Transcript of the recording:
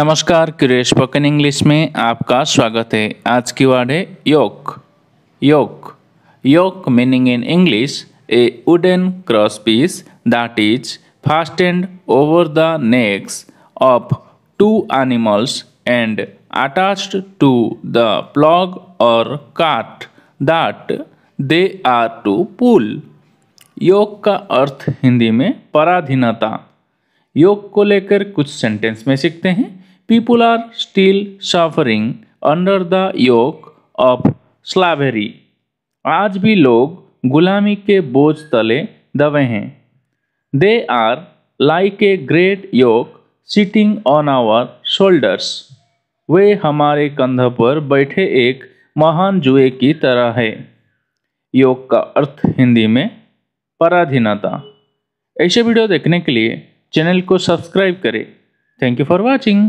नमस्कार courier spoken English में आपका स्वागत है आज की वर्ड है yoke yoke yoke meaning in English a wooden cross piece that is fast and over the necks of two animals and attached to the plough और cart that they are to pull yoke का अर्थ हिंदी में पराधीनता योग को लेकर कुछ sentence में सीखते हैं people are still suffering under the yoke of slavery. आज भी लोग गुलामी के बोझ तले दबे हैं they are like a great yoke sitting on our shoulders वे हमारे कंध पर बैठे एक महान जुए की तरह है योग का अर्थ हिंदी में पराधीनता ऐसे वीडियो देखने के लिए चैनल को सब्सक्राइब करें थैंक यू फॉर वॉचिंग